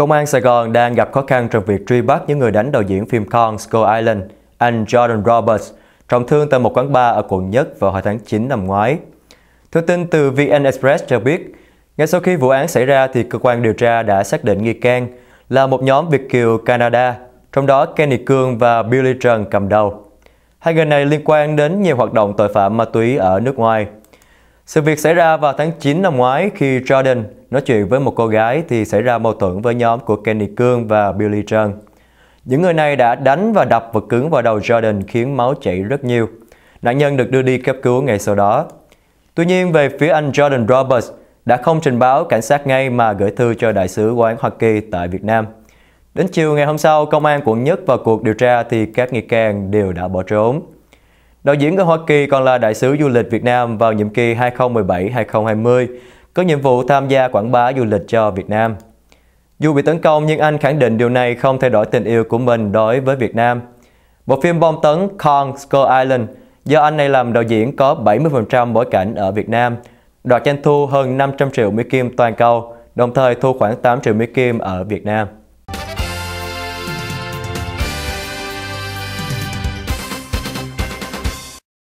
Công an Sài Gòn đang gặp khó khăn trong việc truy bắt những người đánh đạo diễn phim Kong Skull Island, anh Jordan Roberts, trọng thương tại một quán bar ở quận Nhất vào hồi tháng 9 năm ngoái. Thông tin từ VN Express cho biết, ngay sau khi vụ án xảy ra thì cơ quan điều tra đã xác định nghi can là một nhóm Việt Kiều Canada, trong đó Kenny Cương và Billy Trần cầm đầu. Hai người này liên quan đến nhiều hoạt động tội phạm ma túy ở nước ngoài. Sự việc xảy ra vào tháng 9 năm ngoái khi Jordan nói chuyện với một cô gái thì xảy ra mâu thuẫn với nhóm của Kenny Cương và Billy Trân. Những người này đã đánh và đập vật cứng vào đầu Jordan khiến máu chảy rất nhiều. Nạn nhân được đưa đi cấp cứu ngay sau đó. Tuy nhiên, về phía anh Jordan Roberts đã không trình báo cảnh sát ngay mà gửi thư cho đại sứ quán Hoa Kỳ tại Việt Nam. Đến chiều ngày hôm sau, công an quận nhất vào cuộc điều tra thì các nghi can đều đã bỏ trốn. Đạo diễn của Hoa Kỳ còn là đại sứ du lịch Việt Nam vào nhiệm kỳ 2017-2020 có nhiệm vụ tham gia quảng bá du lịch cho Việt Nam. Dù bị tấn công nhưng anh khẳng định điều này không thay đổi tình yêu của mình đối với Việt Nam. Bộ phim bom tấn Kong Skull Island do anh này làm đạo diễn có 70% bối cảnh ở Việt Nam, đoạt doanh thu hơn 500 triệu Mỹ Kim toàn cầu, đồng thời thu khoảng 8 triệu Mỹ Kim ở Việt Nam.